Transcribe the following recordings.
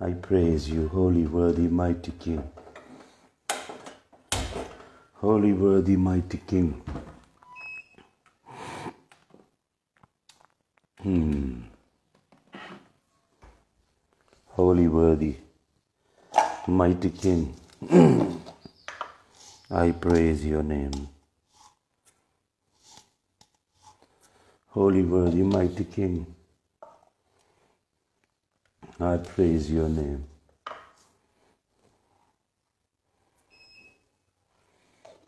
I praise you, holy, worthy, mighty King. Holy, worthy, mighty King. Hmm. Holy, worthy, mighty King. I praise your name. Holy, worthy, mighty King. I praise your name.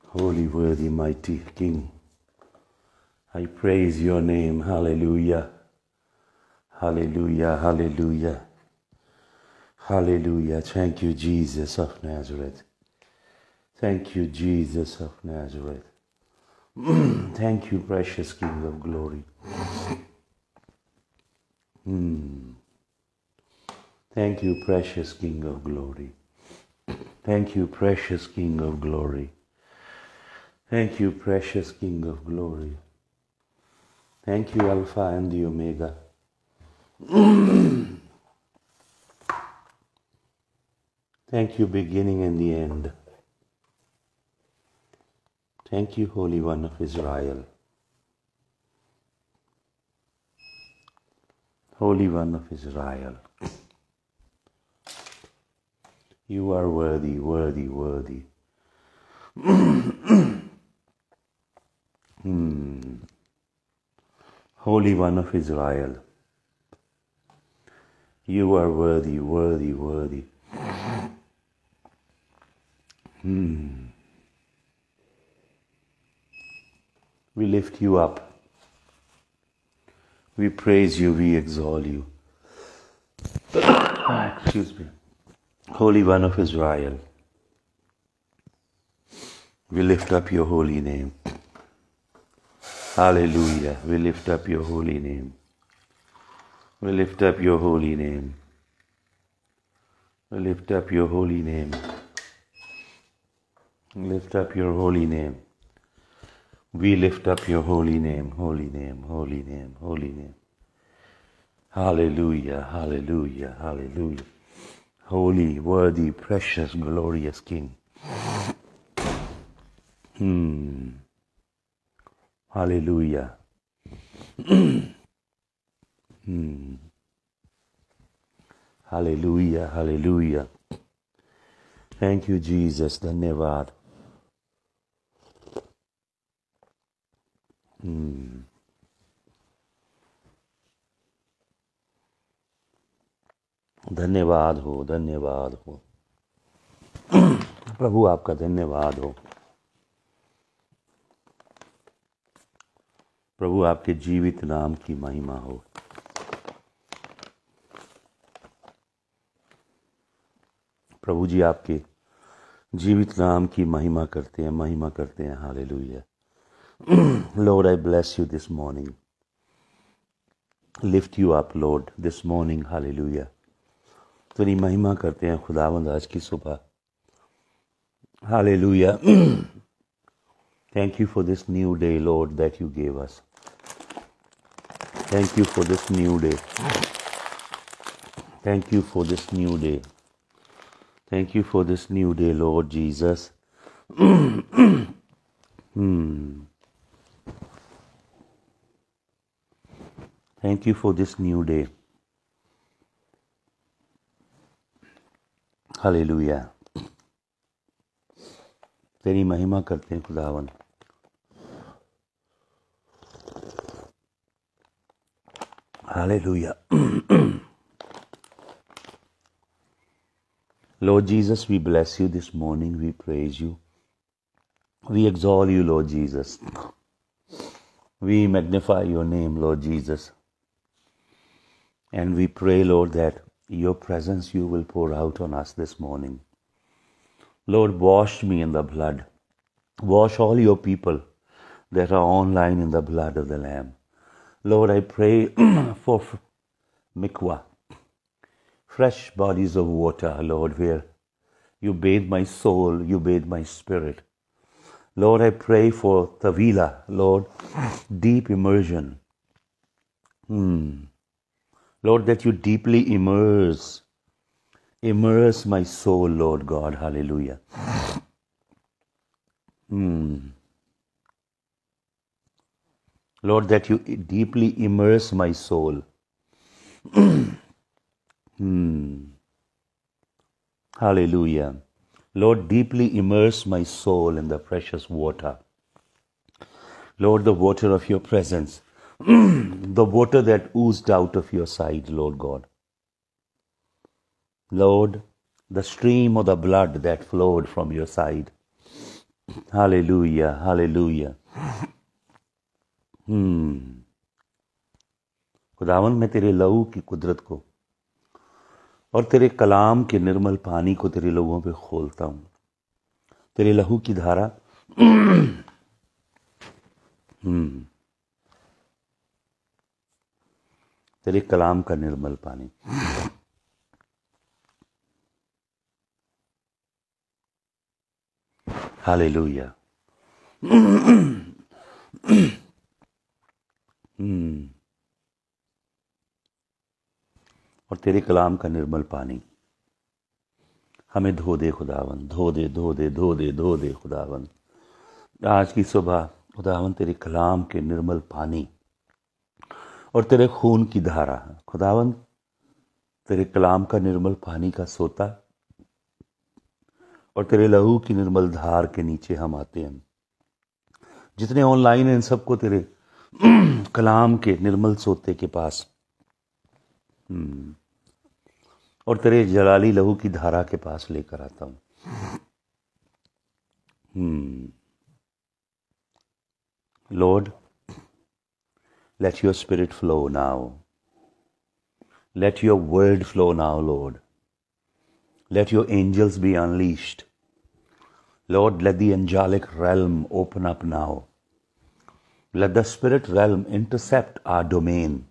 Holy, worthy, mighty King. I praise your name. Hallelujah. Hallelujah. Hallelujah. Hallelujah. Thank you, Jesus of Nazareth. Thank you, Jesus of Nazareth. Thank you, precious King of glory. Hmm. Thank you, precious King of glory. Thank you, precious King of glory. Thank you, precious King of glory. Thank you, Alpha and the Omega. Thank you, beginning and the end. Thank you, Holy One of Israel. Holy One of Israel. You are worthy, worthy, worthy. hmm. Holy One of Israel, you are worthy, worthy, worthy. Hmm. We lift you up. We praise you, we exalt you. Excuse me. Holy One of Israel, we lift up your holy name. Hallelujah. We lift up your holy name. We lift up your holy name. We lift up your holy name. Lift up your holy name. We lift up your holy name, holy name, holy name, holy name. Hallelujah, hallelujah, hallelujah holy, worthy, precious, glorious King. Hmm. Hallelujah. hmm. Hallelujah, hallelujah. Thank you, Jesus, the Nevad. Hmm. धन्यवाद हो धन्यवाद हो प्रभु आपका धन्यवाद हो प्रभु आपके जीवित नाम की महिमा हो प्रभु जी आपके जीवित नाम की महिमा करते हैं महिमा करते हैं hallelujah lord I bless you this morning lift you up lord this morning hallelujah तेरी महिमा करते हैं खुदावंद आज की सुबह hallelujah thank you for this new day lord that you gave us thank you for this new day thank you for this new day thank you for this new day lord Jesus thank you for this new day hallelujah तेरी महिमा करते हैं खुदावन hallelujah Lord Jesus, we bless you this morning. We praise you. We exalt you, Lord Jesus. We magnify your name, Lord Jesus. And we pray, Lord, that your presence you will pour out on us this morning. Lord, wash me in the blood. Wash all your people that are online in the blood of the Lamb. Lord, I pray for mikwa, fresh bodies of water, Lord, where you bathe my soul, you bathe my spirit. Lord, I pray for tavila, Lord, deep immersion. Hmm Lord, that you deeply immerse, immerse my soul, Lord God. Hallelujah. Hmm. Lord, that you deeply immerse my soul. Hmm. Hallelujah. Lord, deeply immerse my soul in the precious water. Lord, the water of your presence. the water that oozed out of your side, Lord God. Lord, the stream of the blood that flowed from your side. Hallelujah, hallelujah. Hmm. खुदावन मैं तेरे लहू की कुदरत को और तेरे कलाम के निर्मल पानी को तेरे लोगों पे खोलता हूँ तेरे लहू की धारा हम्म तेरे कलाम का निर्मल पानी हाले लोहिया हम्म। और तेरे कलाम का निर्मल पानी हमें धो दे खुदावन धो दे धो दे धो दे धो दे खुदावन आज की सुबह खुदावन तेरे कलाम के निर्मल पानी और तेरे खून की धारा खुदावंद तेरे कलाम का निर्मल पानी का सोता और तेरे लहू की निर्मल धार के नीचे हम आते हैं जितने ऑनलाइन हैं इन सबको तेरे कलाम के निर्मल सोते के पास हम्म। और तेरे जलाली लहू की धारा के पास लेकर आता हूं हम्म। Lord Let your spirit flow now. Let your word flow now, Lord. Let your angels be unleashed. Lord, let the angelic realm open up now. Let the spirit realm intercept our domain.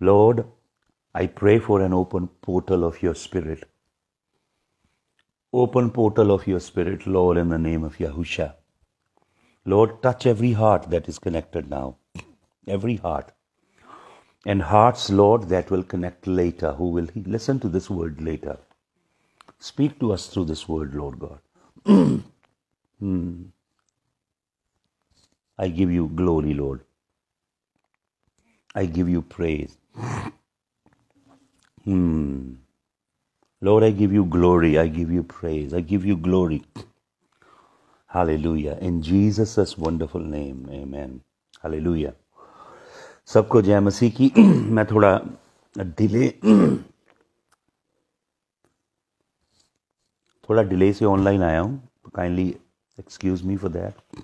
Lord, I pray for an open portal of your spirit. Open portal of your spirit, Lord, in the name of Yahusha. Lord, touch every heart that is connected now every heart. And hearts, Lord, that will connect later, who will listen to this word later. Speak to us through this word, Lord God. hmm. I give you glory, Lord. I give you praise. Hmm. Lord, I give you glory. I give you praise. I give you glory. Hallelujah. In Jesus' wonderful name. Amen. Hallelujah. सबको जय मसीह की मैं थोड़ा delay थोड़ा delay से online आया हूँ kindly excuse me for that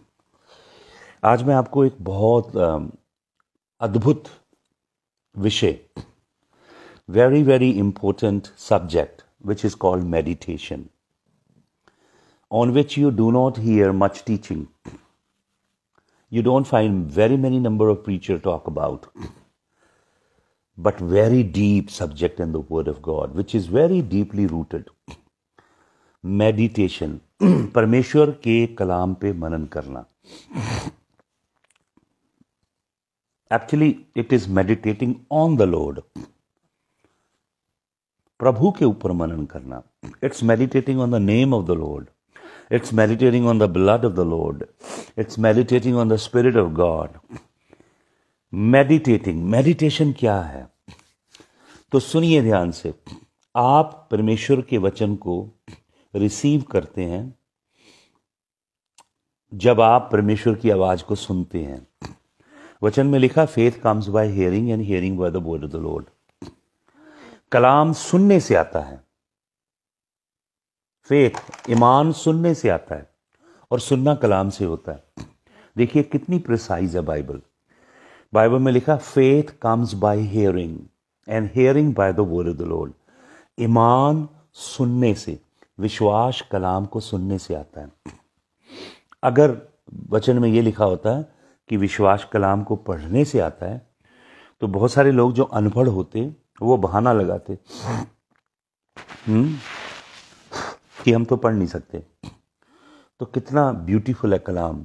आज मैं आपको एक बहुत अद्भुत विषय very very important subject which is called meditation on which you do not hear much teaching you don't find very many number of preacher talk about but very deep subject in the word of god which is very deeply rooted meditation parmeshwar ke kalam pe manan karna actually it is meditating on the lord प्रभु के ऊपर मनन करना it's meditating on the name of the lord It's meditating on the blood of the Lord. It's meditating on the Spirit of God. Meditating meditation क्या है तो सुनिए ध्यान से आप परमेश्वर के वचन को रिसीव करते हैं जब आप परमेश्वर की आवाज़ को सुनते हैं वचन में लिखा faith comes by hearing and hearing by the word of the lord कलाम सुनने से आता है फेथ ईमान सुनने से आता है और सुनना कलाम से होता है देखिए कितनी प्रिसाइज है बाइबल बाइबल में लिखा faith comes by hearing and hearing by the word of the lord ईमान सुनने से विश्वास कलाम को सुनने से आता है अगर वचन में ये लिखा होता है कि विश्वास कलाम को पढ़ने से आता है तो बहुत सारे लोग जो अनपढ़ होते वो बहाना लगाते हुँ? हम्म? कि हम तो पढ़ नहीं सकते तो कितना ब्यूटीफुल है कलाम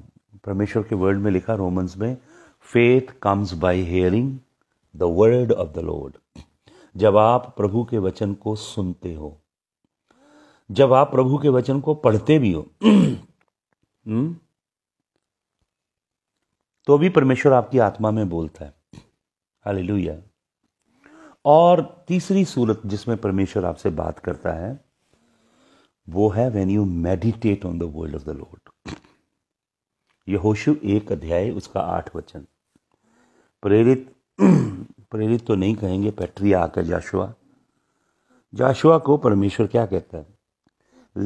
परमेश्वर के वर्ड में लिखा रोमन्स में faith comes by hearing the word of the lord जब आप प्रभु के वचन को सुनते हो जब आप प्रभु के वचन को पढ़ते भी हो हम्म, तो भी परमेश्वर आपकी आत्मा में बोलता है हालेलुया और तीसरी सूरत जिसमें परमेश्वर आपसे बात करता है वो है when you meditate on the world of the lord यहोशु एक अध्याय उसका आठ वचन प्रेरित प्रेरित तो नहीं कहेंगे पैट्री आकर जाशुआ जाशुआ को परमेश्वर क्या कहता है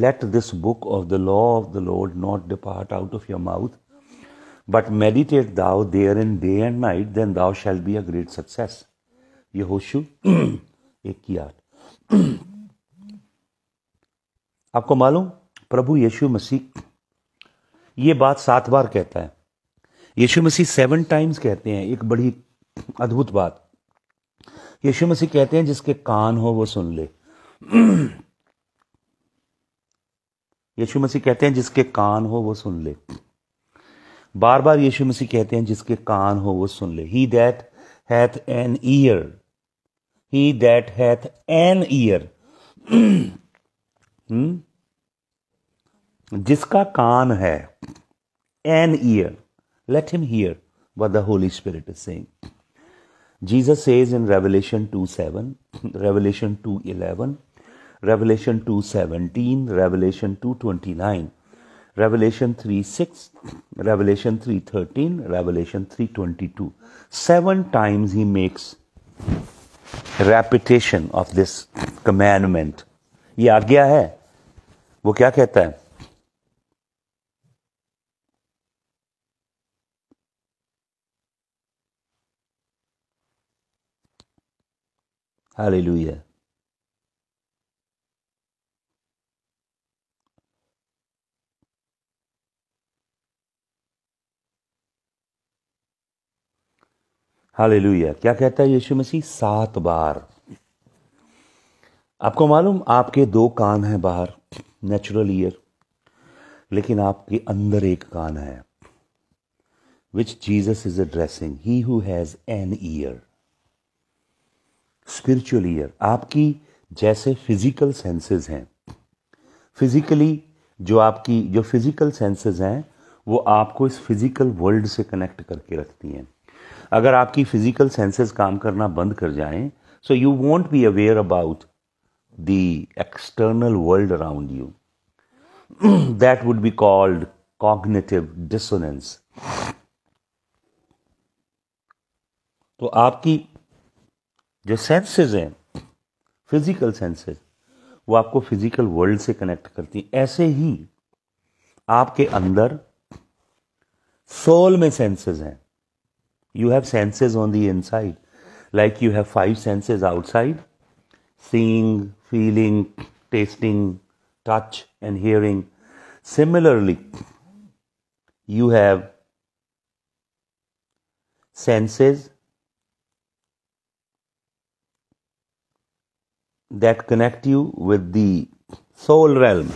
let this book of the law of the lord not depart out of your mouth but meditate thou there in day and night then thou shall be a great success यहोशु एक की आठ आपको मालूम प्रभु यीशु मसीह ये बात सात बार कहता है यीशु मसीह सेवन टाइम्स कहते हैं एक बड़ी अद्भुत बात यीशु मसीह कहते हैं जिसके कान हो वो सुन ले यीशु मसीह कहते हैं जिसके कान हो वो सुन ले बार बार यीशु मसीह कहते हैं जिसके कान हो वो सुन ले he that hath an ear he that hath an ear hmm जिसका कान है an ear let him what the Holy Spirit is saying. Jesus says in Revelation 2:7, Revelation 2:11, Revelation 2:17, Revelation 2:29, Revelation 3:6, Revelation 3:13, Revelation 3:22. Seven times he makes repetition of this commandment ये आज्ञा है वो क्या कहता है हालेलुया हालेलुया क्या कहता है यीशु मसीह सात बार आपको मालूम आपके दो कान हैं बाहर नेचुरल ईयर लेकिन आपके अंदर एक कान है which Jesus is addressing he who has an ear spiritual ear आपकी जैसे फिजिकल सेंसेस हैं फिजिकली जो आपकी जो फिजिकल सेंसेस हैं वो आपको इस फिजिकल वर्ल्ड से कनेक्ट करके रखती हैं अगर आपकी फिजिकल सेंसेस काम करना बंद कर जाएं so you won't be aware about the external world around you. that would be called cognitive dissonance. तो आपकी जो सेंसेस हैं फिजिकल सेंसेस वो आपको फिजिकल वर्ल्ड से कनेक्ट करती हैं ऐसे ही आपके अंदर सोल में सेंसेस हैं you have senses on the inside like you have five senses outside seeing, feeling, tasting, touch, and hearing. Similarly, you have senses that connect you with the soul realm.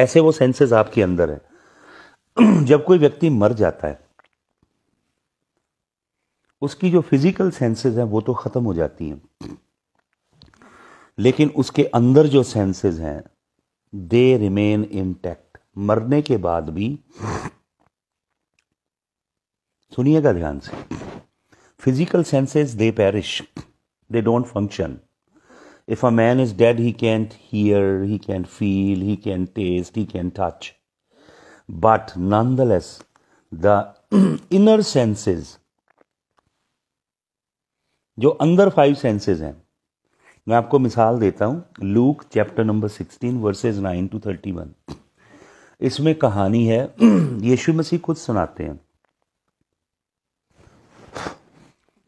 ऐसे वो senses आपके अंदर है जब कोई व्यक्ति मर जाता है उसकी जो फिजिकल सेंसेस हैं वो तो ख़त्म हो जाती हैं लेकिन उसके अंदर जो सेंसेस हैं दे रिमेन इंटैक्ट मरने के बाद भी सुनिएगा ध्यान से physical senses they perish they don't function if a man is dead he can hear he can feel he can taste he can touch but nonetheless the inner senses जो अंदर five senses हैं मैं आपको मिसाल देता हूँ Luke chapter number sixteen verses nine to thirty one इसमें कहानी है यीशु मसीह खुद सुनाते हैं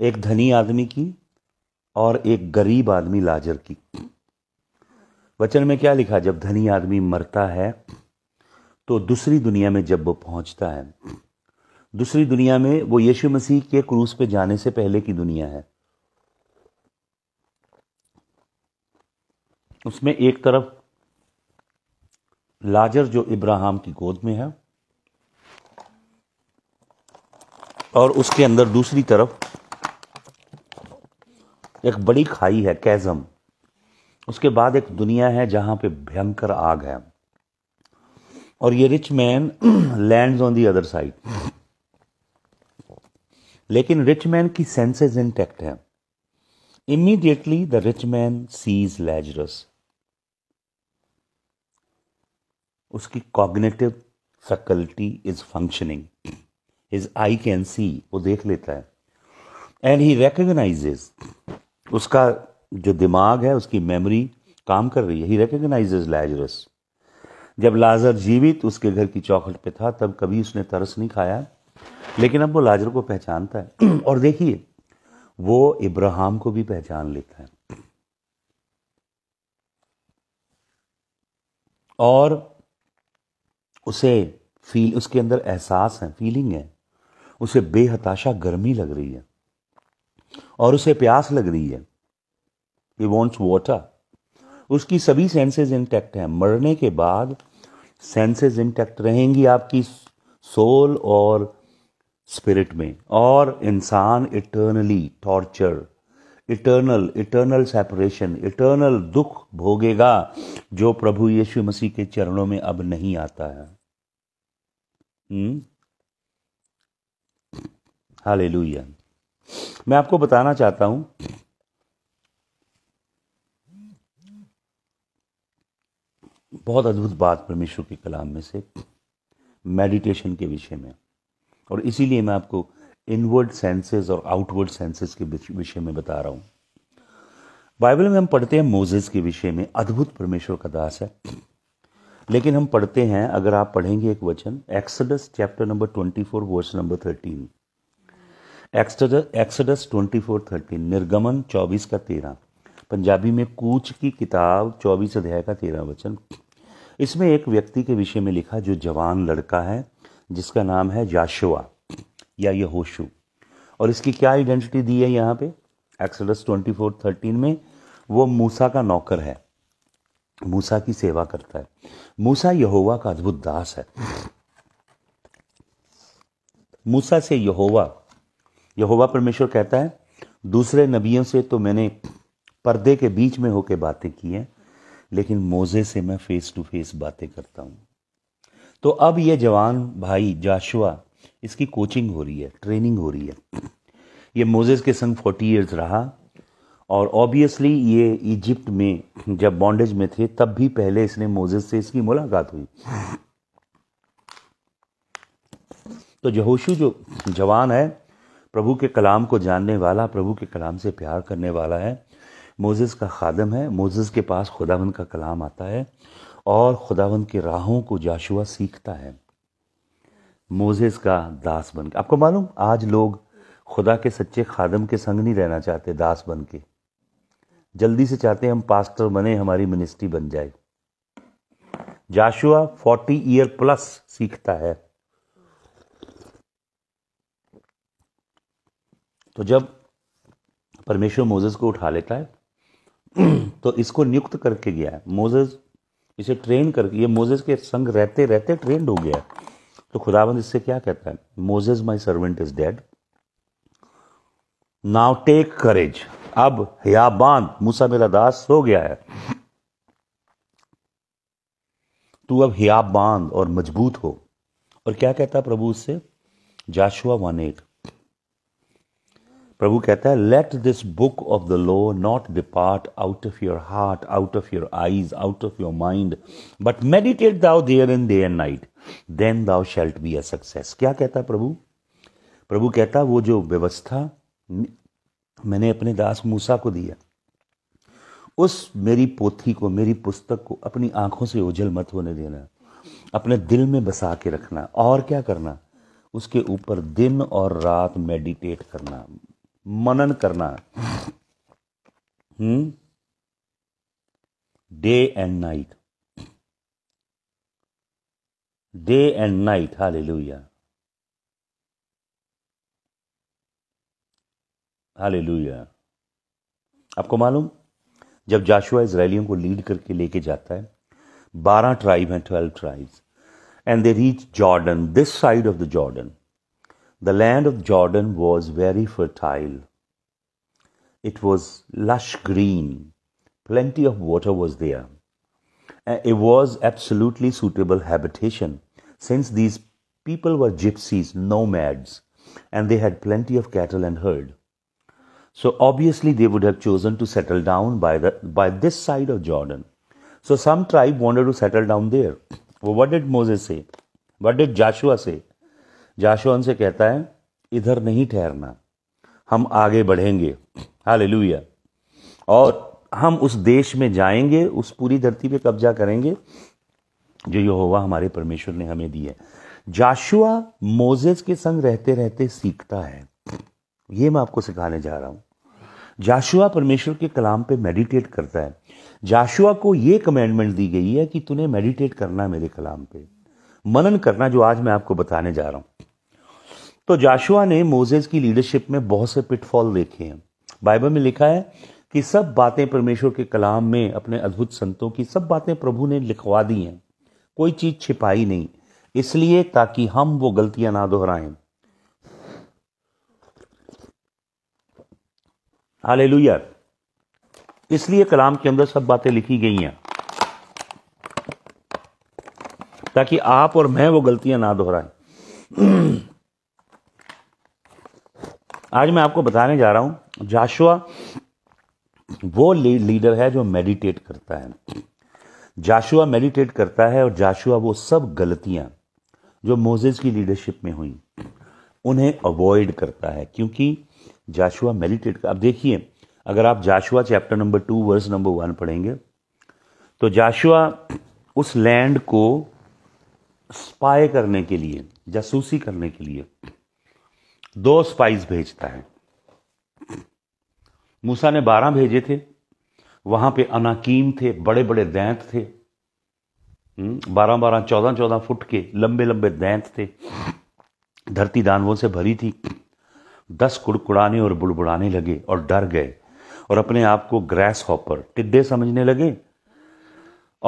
एक धनी आदमी की और एक गरीब आदमी लाजर की वचन में क्या लिखा जब धनी आदमी मरता है तो दूसरी दुनिया में जब वो पहुंचता है दूसरी दुनिया में वो यीशु मसीह के क्रूज पे जाने से पहले की दुनिया है उसमें एक तरफ लाजर जो इब्राहिम की गोद में है और उसके अंदर दूसरी तरफ एक बड़ी खाई है कैजम उसके बाद एक दुनिया है जहां पे भयंकर आग है और ये rich man land on the other side लेकिन रिच मैन की सेंसेस इंटैक्ट है immediately the rich man sees Lazarus उसकी cognitive faculty is functioning his eye can see वो देख लेता है एंड ही रिकग्नाइजेज उसका जो दिमाग है उसकी मेमोरी काम कर रही है ही रिकग्नाइजेज लाजरस जब लाजर जीवित उसके घर की चौखट पे था तब कभी उसने तरस नहीं खाया लेकिन अब वो लाजर को पहचानता है और देखिए वो इब्राहिम को भी पहचान लेता है और उसे फील उसके अंदर एहसास है फीलिंग है उसे बेहताशा गर्मी लग रही है और उसे प्यास लग रही है ही वॉन्ट्स वाटर उसकी सभी सेंसेज इंटैक्ट हैं मरने के बाद सेंसेज इंटैक्ट रहेंगी आपकी सोल और स्पिरिट में और इंसान eternally torture eternal eternal separation eternal दुख भोगेगा जो प्रभु यीशु मसीह के चरणों में अब नहीं आता है हाल हम्म? लुया मैं आपको बताना चाहता हूं बहुत अद्भुत बात परमेश्वर के कलाम में से मेडिटेशन के विषय में और इसीलिए मैं आपको इनवर्ड सेंसेस और आउटवर्ड सेंसेस के विषय में बता रहा हूं बाइबल में हम पढ़ते हैं मोजेस के विषय में अद्भुत परमेश्वर का दास है लेकिन हम पढ़ते हैं अगर आप पढ़ेंगे एक वचन Exodus chapter number twenty four verse number thirteen Exodus twenty four thirteen निर्गमन चौबीस का तेरह पंजाबी में कूच की किताब चौबीस अध्याय का तेरह वचन इसमें एक व्यक्ति के विषय में लिखा जो जवान लड़का है जिसका नाम है जाशुआ या ये और इसकी क्या आइडेंटिटी दी है यहाँ पे एक्सडस ट्वेंटी फोर थर्टीन में वो मूसा का नौकर है मूसा की सेवा करता है मूसा यहोवा का अद्भुत दास है मूसा से यहोवा यहोवा परमेश्वर कहता है दूसरे नबियों से तो मैंने पर्दे के बीच में होके बातें की हैं लेकिन मोजे से मैं फेस टू फेस बातें करता हूं तो अब ये जवान भाई जाशुआ इसकी कोचिंग हो रही है ट्रेनिंग हो रही है ये मोजेस के संग फोर्टी ईयर्स रहा और ऑब्वियसली ये इजिप्ट में जब बॉन्डेज में थे तब भी पहले इसने मोजेस से इसकी मुलाकात हुई तो जहोशू जो जवान है प्रभु के कलाम को जानने वाला प्रभु के कलाम से प्यार करने वाला है मोजेस का खादम है मोजेस के पास खुदावन का कलाम आता है और खुदावन की राहों को जाशुआ सीखता है मोजेस का दास बन के आपको मालूम आज लोग खुदा के सच्चे खादम के संग नहीं रहना चाहते दास बन के जल्दी से चाहते हम पास्टर बने हमारी मिनिस्ट्री बन जाए जाशुआ फोर्टी ईयर प्लस सीखता है तो जब परमेश्वर मोजेस को उठा लेता है तो इसको नियुक्त करके गया है मोजेस इसे ट्रेन करके ये मोजेस के संग रहते रहते ट्रेंड हो गया है तो खुदाबंद इससे क्या कहता है Moses my servant is dead now take courage अब बांध मूसा मेरा दास हो गया है तू अब हिया बांध और मजबूत हो और क्या कहता प्रभु उससे जाशुआ वन एट प्रभु कहता है let this book of the law not depart out of your heart out of your eyes out of your mind but meditate thou there in day and night then thou shalt be a success क्या कहता प्रभु प्रभु कहता वो जो व्यवस्था मैंने अपने दास मूसा को दिया उस मेरी पोथी को मेरी पुस्तक को अपनी आंखों से ओझल मत होने देना अपने दिल में बसा के रखना और क्या करना उसके ऊपर दिन और रात मेडिटेट करना मनन करना day and night day and night hallelujah आपको मालूम जब जाशुआ इसराइलियों को लीड करके लेके जाता है बारह ट्राइब हैं twelve tribes and they reach Jordan this side of the Jordan The land of Jordan was very fertile. It was lush green. Plenty of water was there. Uh, it was absolutely suitable habitation since these people were gypsies, nomads, and they had plenty of cattle and herd. So obviously they would have chosen to settle down by the by this side of Jordan. So some tribe wanted to settle down there. Well, what did Moses say? What did Joshua say? जाशौन से कहता है इधर नहीं ठहरना हम आगे बढ़ेंगे हाल और हम उस देश में जाएंगे उस पूरी धरती पे कब्जा करेंगे जो यहोवा हमारे परमेश्वर ने हमें दी है जाशुआ मोजेस के संग रहते रहते सीखता है ये मैं आपको सिखाने जा रहा हूं जाशुआ परमेश्वर के कलाम पे मेडिटेट करता है जाशुआ को ये कमेंडमेंट दी गई है कि तूने मेडिटेट करना है मेरे कलाम पे मनन करना जो आज मैं आपको बताने जा रहा हूं तो जाशुआ ने मोजेज की लीडरशिप में बहुत से पिटफॉल देखे हैं बाइबल में लिखा है कि सब बातें परमेश्वर के कलाम में अपने अद्भुत संतों की सब बातें प्रभु ने लिखवा दी हैं कोई चीज छिपाई नहीं इसलिए ताकि हम वो गलतियां ना दोहराएं हालेलुया इसलिए कलाम के अंदर सब बातें लिखी गई हैं ताकि आप और मैं वो गलतियां ना दोहराएं आज मैं आपको बताने जा रहा हूं जाशुआ वो लीडर है जो मेडिटेट करता है जाशुआ मेडिटेट करता है और जाशुआ वो सब गलतियां जो मोजेज की लीडरशिप में हुई उन्हें अवॉइड करता है क्योंकि जाशुआ मेडिटेट कर अब देखिए अगर आप Joshua chapter number two verse number one पढ़ेंगे तो जाशुआ उस लैंड को स्पाई करने के लिए जासूसी करने के लिए दो स्पाइस भेजता है मूसा ने बारह भेजे थे वहां पे अनाकीम थे बड़े बड़े दैंत थे हम्म, बारह बारह चौदह चौदह फुट के लंबे लंबे दैंत थे धरती दानवों से भरी थी दस कुड़कुड़ाने और बुड़बुड़ाने लगे और डर गए और अपने आप को ग्रैस हॉपर टिड्डे समझने लगे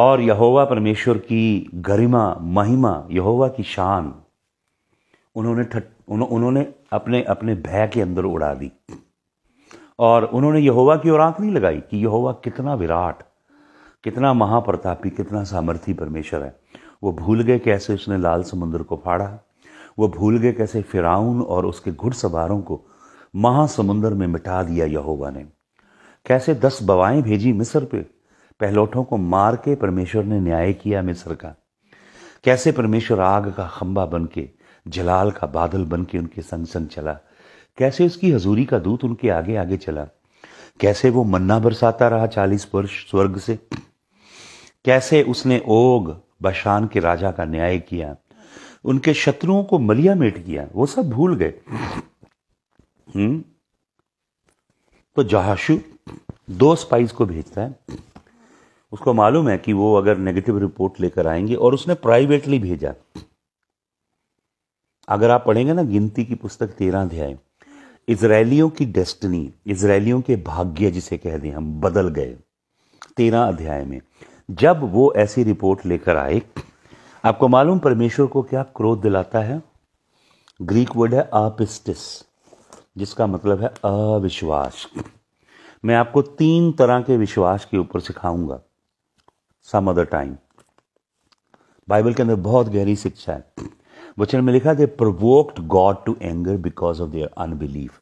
और यहोवा परमेश्वर की गरिमा महिमा यहोवा की शान उन्होंने ठट उन्होंने अपने अपने भय के अंदर उड़ा दी और उन्होंने यहोवा की ओर आंख नहीं लगाई कि यहोवा कितना विराट कितना महाप्रतापी कितना सामर्थी परमेश्वर है वो भूल गए कैसे उसने लाल समुद्र को फाड़ा वो भूल गए कैसे फिराउन और उसके घुड़सवारों को महासमुंदर में मिटा दिया यहोवा ने कैसे दस बवाएं भेजी मिस्र पे पहलौठों को मार के परमेश्वर ने न्याय किया मिस्र का कैसे परमेश्वर आग का खंबा बन के जलाल का बादल बन के उनके संग संग चला कैसे उसकी हजूरी का दूत उनके आगे आगे चला कैसे वो मन्ना बरसाता रहा चालीस वर्ष स्वर्ग से कैसे उसने ओग बशान के राजा का न्याय किया उनके शत्रुओं को मलिया मेट किया वो सब भूल गए हम्म? तो जहाशु दो स्पाइस को भेजता है उसको मालूम है कि वो अगर नेगेटिव रिपोर्ट लेकर आएंगे और उसने प्राइवेटली भेजा अगर आप पढ़ेंगे ना गिनती की पुस्तक तेरह अध्याय इसराइलियों की डेस्टनी इसराइलियों के भाग्य जिसे कह दें हम बदल गए तेरह अध्याय में जब वो ऐसी रिपोर्ट लेकर आए आपको मालूम परमेश्वर को क्या क्रोध दिलाता है ग्रीक वर्ड है अपिस्टिस जिसका मतलब है अविश्वास मैं आपको तीन तरह के विश्वास के ऊपर सिखाऊंगा सम अदर टाइम बाइबल के अंदर बहुत गहरी शिक्षा है वचन में लिखा they provoked God to anger because of their unbelief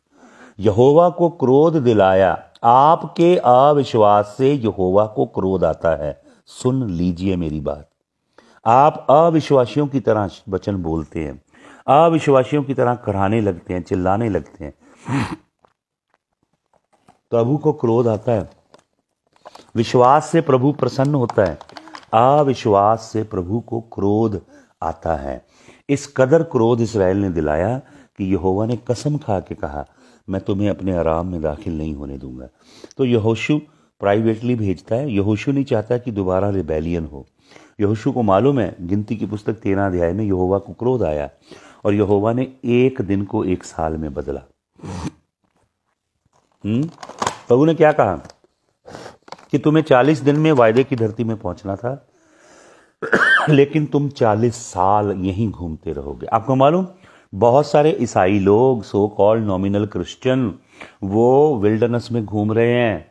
यहोवा को क्रोध दिलाया आपके अविश्वास से यहोवा को क्रोध आता है सुन लीजिए मेरी बात आप अविश्वासियों की तरह वचन बोलते हैं अविश्वासियों की तरह कराने लगते हैं चिल्लाने लगते हैं प्रभु तो को क्रोध आता है विश्वास से प्रभु प्रसन्न होता है अविश्वास से प्रभु को क्रोध आता है इस कदर क्रोध इसराइल ने दिलाया कि यहोवा ने कसम खा के कहा मैं तुम्हें अपने आराम में दाखिल नहीं होने दूंगा तो यहोशु प्राइवेटली भेजता है यहोशु नहीं चाहता कि दोबारा रिबेलियन हो यहोशु को मालूम है गिनती की पुस्तक तेरह अध्याय में यहोवा को क्रोध आया और यहोवा ने एक दिन को एक साल में बदला हम्म? प्रभु ने क्या कहा कि तुम्हें चालीस दिन में वायदे की धरती में पहुंचना था लेकिन तुम चालीस साल यहीं घूमते रहोगे आपको मालूम बहुत सारे ईसाई लोग सो कॉल्ड नॉमिनल क्रिश्चियन वो विल्डरनेस में घूम रहे हैं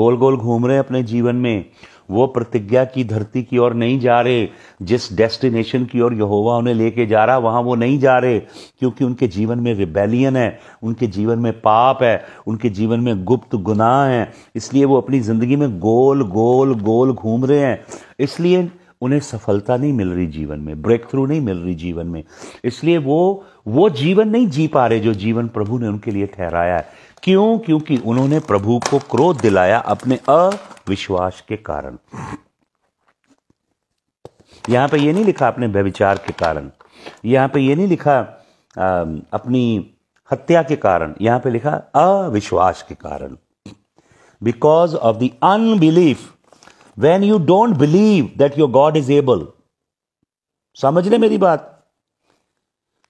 गोल गोल घूम रहे हैं अपने जीवन में वो प्रतिज्ञा की धरती की ओर नहीं जा रहे जिस डेस्टिनेशन की ओर यहोवा उन्हें लेके जा रहा वहाँ वो नहीं जा रहे क्योंकि उनके जीवन में रिबेलियन है उनके जीवन में पाप है उनके जीवन में गुप्त गुनाह है इसलिए वो अपनी ज़िंदगी में गोल गोल गोल घूम रहे हैं इसलिए उन्हें सफलता नहीं मिल रही जीवन में ब्रेक थ्रू नहीं मिल रही जीवन में इसलिए वो वो जीवन नहीं जी पा रहे जो जीवन प्रभु ने उनके लिए ठहराया है क्यों क्योंकि उन्होंने प्रभु को क्रोध दिलाया अपने अविश्वास के कारण यहां पे ये नहीं लिखा अपने व्यविचार के कारण यहां पे ये नहीं लिखा आ, अपनी हत्या के कारण यहां पे लिखा अविश्वास के कारण because of the unbelief when you don't believe that your God is able समझ ले मेरी बात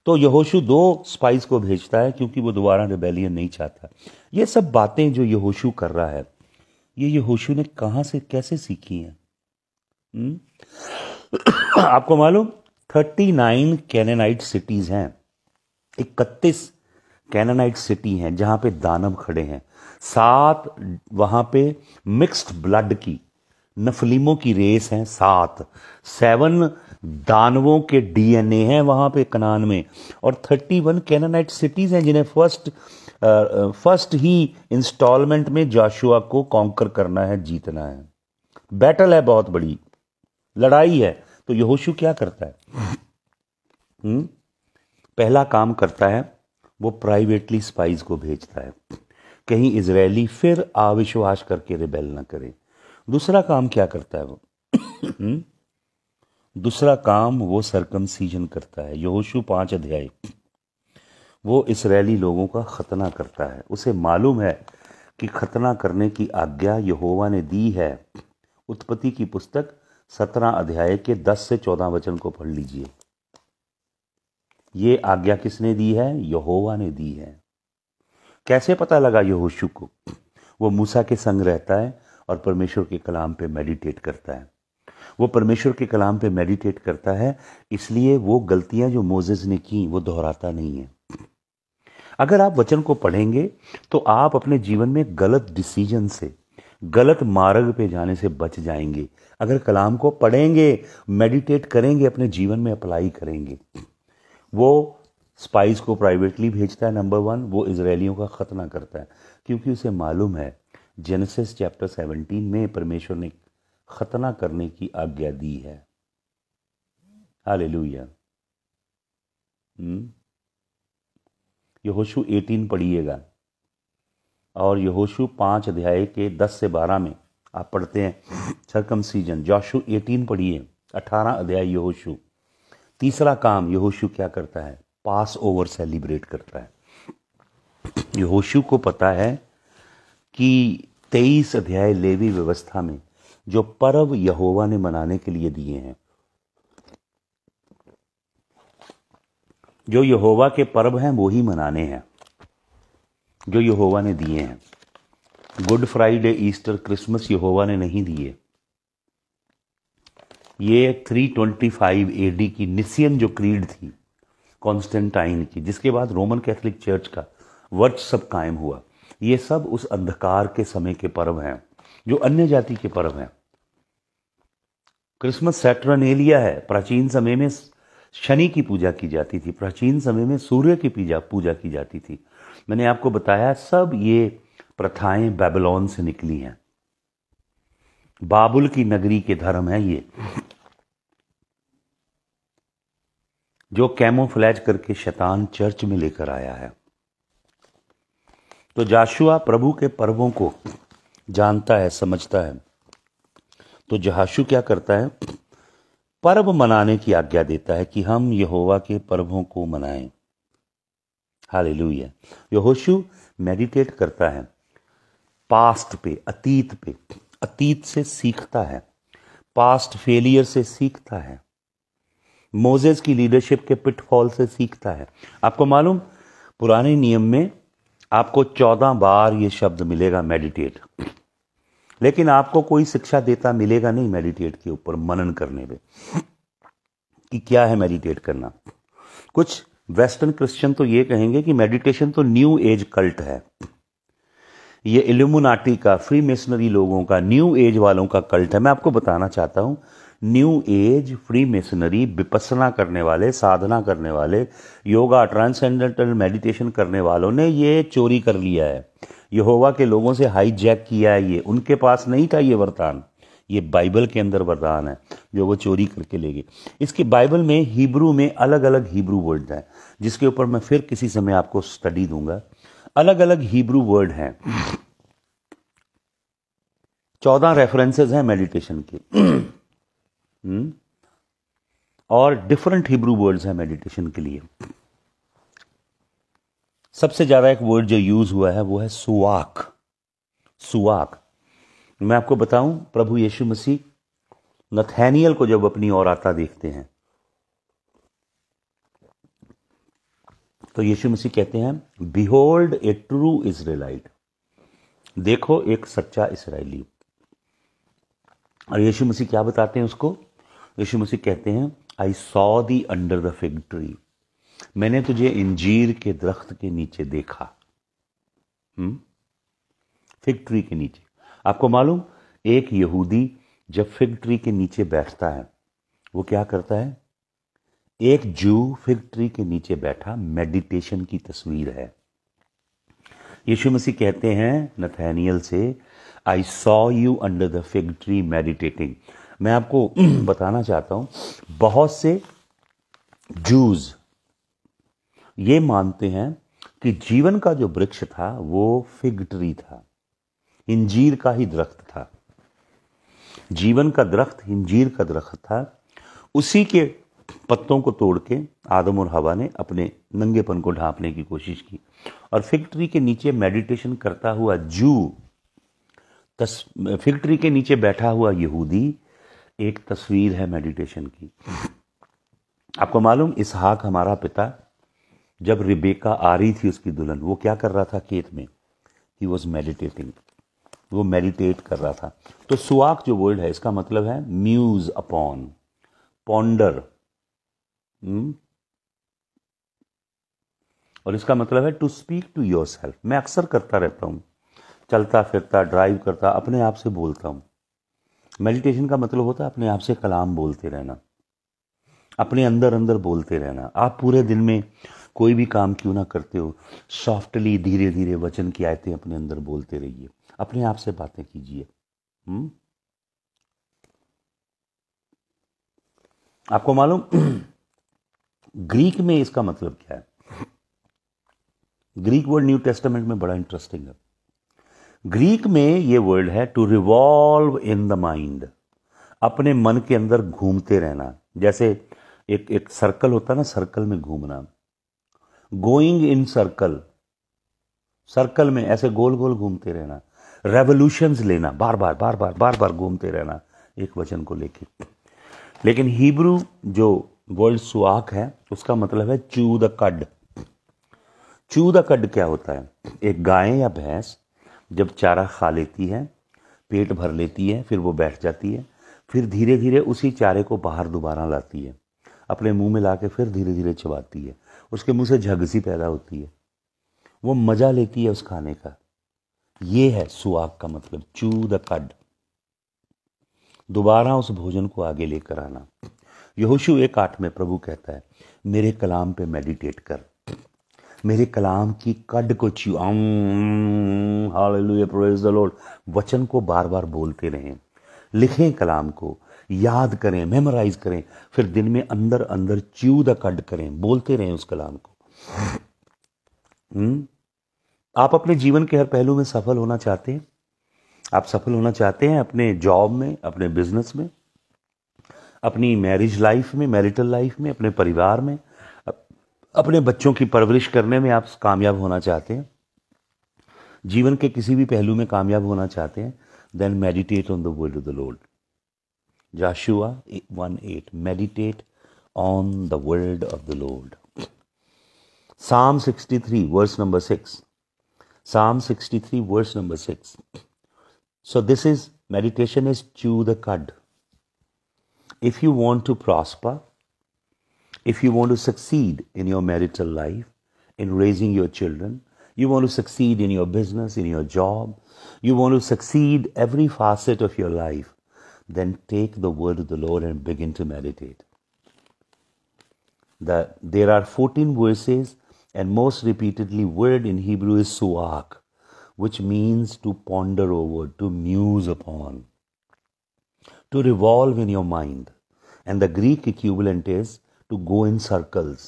तो यहोशू दो स्पाइस को भेजता है क्योंकि वो दोबारा रिबेलियन नहीं चाहता ये सब बातें जो यहोशू कर रहा है ये यहोशू ने कहाँ से कैसे सीखी हैं हम्म? आपको मालूम थर्टी नाइन कैननाइट सिटीज़ हैं इकतीस कैनानाइट सिटी हैं जहाँ पे दानव खड़े हैं सात वहाँ पे मिक्स्ड ब्लड की नफलीमों की रेस हैं सात सेवन दानवों के डीएनए हैं वहां पे कनान में और 31 कैनानाइट सिटीज़ हैं जिन्हें फर्स्ट फर्स्ट ही इंस्टॉलमेंट में जाशुआ को कॉन्कर करना है जीतना है बैटल है बहुत बड़ी लड़ाई है तो यहोशु क्या करता है हुँ? हम्म? पहला काम करता है वो प्राइवेटली स्पाइस को भेजता है कहीं इसराइली फिर आविश्वास करके रिबेल ना करे दूसरा काम क्या करता है वो हम्म? दूसरा काम वो सरकम सीजन करता है यहोशु पांच अध्याय वो इसराइली लोगों का खतना करता है उसे मालूम है कि खतना करने की आज्ञा यहोवा ने दी है उत्पत्ति की पुस्तक सत्रह अध्याय के दस से चौदह वचन को पढ़ लीजिए ये आज्ञा किसने दी है यहोवा ने दी है कैसे पता लगा यहोशु को वो मूसा के संग रहता है और परमेश्वर के कलाम पे मेडिटेट करता है वो परमेश्वर के कलाम पे मेडिटेट करता है इसलिए वो गलतियां जो मोजेज ने की वो दोहराता नहीं है अगर आप वचन को पढ़ेंगे तो आप अपने जीवन में गलत डिसीजन से गलत मार्ग पे जाने से बच जाएंगे अगर कलाम को पढ़ेंगे मेडिटेट करेंगे अपने जीवन में अप्लाई करेंगे वो स्पाइस को प्राइवेटली भेजता है नंबर वन वो इसराइलियों का खतना करता है क्योंकि उसे मालूम है जेनेसिस चैप्टर 17 में परमेश्वर ने खतना करने की आज्ञा दी है हाले लुया हम्म। यहोशु एटीन पढ़िएगा और यहोशु पांच अध्याय के दस से बारह में आप पढ़ते हैं छरकम सीजन जोशु एटीन पढ़िए अठारह अध्याय यहोशु तीसरा काम यहोशु क्या करता है पास ओवर सेलिब्रेट करता है यहोशु को पता है कि तेईस अध्याय लेवी व्यवस्था में जो पर्व यहोवा ने मनाने के लिए दिए हैं जो यहोवा के पर्व हैं वो ही मनाने हैं जो यहोवा ने दिए हैं गुड फ्राइडे ईस्टर क्रिसमस यहोवा ने नहीं दिए ये 325 एडी की निसियन जो क्रीड थी कॉन्स्टेंटाइन की जिसके बाद रोमन कैथोलिक चर्च का वर्च सब कायम हुआ ये सब उस अंधकार के समय के पर्व हैं जो अन्य जाति के पर्व हैं क्रिसमस सैटरनेलिया है प्राचीन समय में शनि की पूजा की जाती थी प्राचीन समय में सूर्य की पूजा पूजा की जाती थी मैंने आपको बताया सब ये प्रथाएं बेबलोन से निकली हैं बाबुल की नगरी के धर्म है ये जो कैमोफ्लैज करके शैतान चर्च में लेकर आया है तो जाशुआ प्रभु के पर्वों को जानता है समझता है तो जहाशु क्या करता है पर्व मनाने की आज्ञा देता है कि हम यहोवा के पर्वों को मनाएं हालेलुया यहोशु मेडिटेट करता है पास्ट पे अतीत पे अतीत से सीखता है पास्ट फेलियर से सीखता है मोजेस की लीडरशिप के पिटफॉल से सीखता है आपको मालूम पुराने नियम में आपको चौदह बार ये शब्द मिलेगा मेडिटेट लेकिन आपको कोई शिक्षा देता मिलेगा नहीं मेडिटेट के ऊपर मनन करने में कि क्या है मेडिटेट करना कुछ वेस्टर्न क्रिश्चियन तो ये कहेंगे कि मेडिटेशन तो न्यू एज कल्ट है ये इल्यूमिनाटी का फ्री मेसनरी लोगों का न्यू एज वालों का कल्ट है मैं आपको बताना चाहता हूं new age freemasonry Vipassana करने वाले साधना करने वाले योगा ट्रांसेंडेंटल मेडिटेशन करने वालों ने ये चोरी कर लिया है यहोवा के लोगों से हाईजैक किया है ये उनके पास नहीं था ये वरदान ये बाइबल के अंदर वरदान है जो वो चोरी करके ले गए इसके बाइबल में हिब्रू में अलग अलग हिब्रू वर्ड हैं जिसके ऊपर मैं फिर किसी समय आपको स्टडी दूंगा अलग अलग हिब्रू वर्ड हैं चौदह रेफरेंसेस हैं मेडिटेशन के हम्म? और डिफरेंट हिब्रू वर्ड्स हैं मेडिटेशन के लिए सबसे ज़्यादा एक वर्ड जो यूज़ हुआ है वो है सुवाक सुवाक मैं आपको बताऊं प्रभु यीशु मसीह नथैनियल को जब अपनी और आता देखते हैं तो यीशु मसीह कहते हैं बिहोल्ड ए ट्रू इसराइलाइट देखो एक सच्चा इसराइली और यीशु मसीह क्या बताते हैं उसको यीशु मसीह कहते हैं I saw thee under the fig tree मैंने तुझे इंजीर के दरख्त के नीचे देखा फिग हम्म? ट्री के नीचे आपको मालूम एक यहूदी जब फिग ट्री के नीचे बैठता है वो क्या करता है एक जू फिग ट्री के नीचे बैठा मेडिटेशन की तस्वीर है यीशु मसीह कहते हैं नथैनियल से I saw you under the fig tree meditating मैं आपको बताना चाहता हूं बहुत से जूज ये मानते हैं कि जीवन का जो वृक्ष था वो फिग ट्री था इंजीर का ही दरख्त था जीवन का दरख्त इंजीर का दरख्त था उसी के पत्तों को तोड़ के आदम और हवा ने अपने नंगेपन को ढांपने की कोशिश की और फिग के नीचे मेडिटेशन करता हुआ जू तस के नीचे बैठा हुआ यहूदी एक तस्वीर है मेडिटेशन की आपको मालूम इसहाक हमारा पिता जब रिबेका आ रही थी उसकी दुल्हन वो क्या कर रहा था खेत में ही वॉज मेडिटेटिंग वो मेडिटेट कर रहा था तो सुआक जो वर्ड है इसका मतलब है म्यूज अपॉन पॉन्डर और इसका मतलब है to speak to yourself मैं अक्सर करता रहता हूँ चलता फिरता ड्राइव करता अपने आप से बोलता हूँ मेडिटेशन का मतलब होता है अपने आप से कलाम बोलते रहना अपने अंदर अंदर बोलते रहना आप पूरे दिन में कोई भी काम क्यों ना करते हो सॉफ्टली धीरे धीरे वचन की आयतें अपने अंदर बोलते रहिए अपने आप से बातें कीजिए हम्म? आपको मालूम ग्रीक में इसका मतलब क्या है ग्रीक वर्ड न्यू टेस्टामेंट में बड़ा इंटरेस्टिंग है ग्रीक में ये वर्ड है to revolve in the mind अपने मन के अंदर घूमते रहना जैसे एक एक सर्कल होता है ना सर्कल में घूमना गोइंग इन सर्कल सर्कल में ऐसे गोल गोल घूमते रहना रेवोल्यूशंस लेना बार बार बार बार बार बार घूमते रहना एक वचन को लेके लेकिन हिब्रू जो वर्ल्ड सुआक है उसका मतलब है चू द कड चू द कड क्या होता है एक गाय या भैंस जब चारा खा लेती है पेट भर लेती है फिर वो बैठ जाती है फिर धीरे धीरे उसी चारे को बाहर दोबारा लाती है अपने मुंह में ला के फिर धीरे धीरे चबाती है उसके मुंह से झगसी पैदा होती है वो मज़ा लेती है उस खाने का ये है सुहाग का मतलब चू द कड दोबारा उस भोजन को आगे लेकर आना यहोशु एक आठ में प्रभु कहता है मेरे कलाम पे मेडिटेट कर मेरे कलाम की कड को छुआऊँ हालेलुया प्रेज द लॉर्ड वचन को बार बार बोलते रहें लिखें कलाम को याद करें मेमोराइज करें फिर दिन में अंदर अंदर च्यू द कड करें बोलते रहें उस कलाम को हुँ? हम्म? आप अपने जीवन के हर पहलू में सफल होना चाहते हैं आप सफल होना चाहते हैं अपने जॉब में अपने बिजनेस में अपनी मैरिज लाइफ में मैरिटल लाइफ में अपने परिवार में अपने बच्चों की परवरिश करने में आप कामयाब होना चाहते हैं जीवन के किसी भी पहलू में कामयाब होना चाहते हैं then meditate on the word of the lord Joshua one eight meditate on the word of the lord psalm sixty three verse number six psalm sixty three verse number six so this is meditation is chew the cud if you want to prosper If you want to succeed in your marital life, in raising your children, you want to succeed in your business, in your job, you want to succeed every facet of your life, then take the word of the Lord and begin to meditate. The, there are 14 verses, and most repeatedly, word in Hebrew is suak, which means to ponder over, to muse upon, to revolve in your mind. And the Greek equivalent is to go in circles.